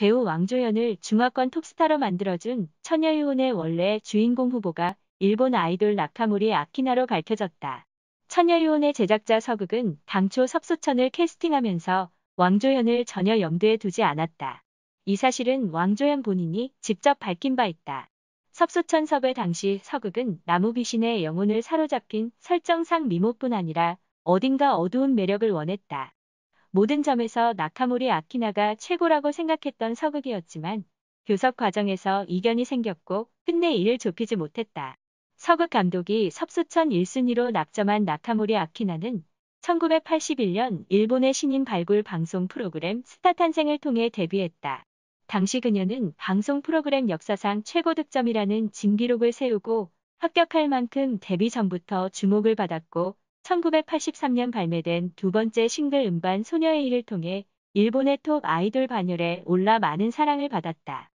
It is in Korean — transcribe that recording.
배우 왕조연을 중화권 톱스타로 만들어준 처녀유혼의 원래 주인공 후보가 일본 아이돌 나카무리 아키나로 밝혀졌다. 처녀유혼의 제작자 서극은 당초 섭소천을 캐스팅하면서 왕조연을 전혀 염두에 두지 않았다. 이 사실은 왕조연 본인이 직접 밝힌 바 있다. 섭소천 섭의 당시 서극은 나무 귀신의 영혼을 사로잡힌 설정상 미모뿐 아니라 어딘가 어두운 매력을 원했다. 모든 점에서 나카모리 아키나가 최고라고 생각했던 서극이었지만 교섭 과정에서 이견이 생겼고 끝내 일을 좁히지 못했다. 서극 감독이 섭수천 1순위로 낙점한 나카모리 아키나는 1981년 일본의 신인 발굴 방송 프로그램 스타 탄생을 통해 데뷔했다. 당시 그녀는 방송 프로그램 역사상 최고 득점이라는 진기록을 세우고 합격할 만큼 데뷔 전부터 주목을 받았고 1983년 발매된 두 번째 싱글 음반 소녀의 일을 통해 일본의 톱 아이돌 반열에 올라 많은 사랑을 받았다.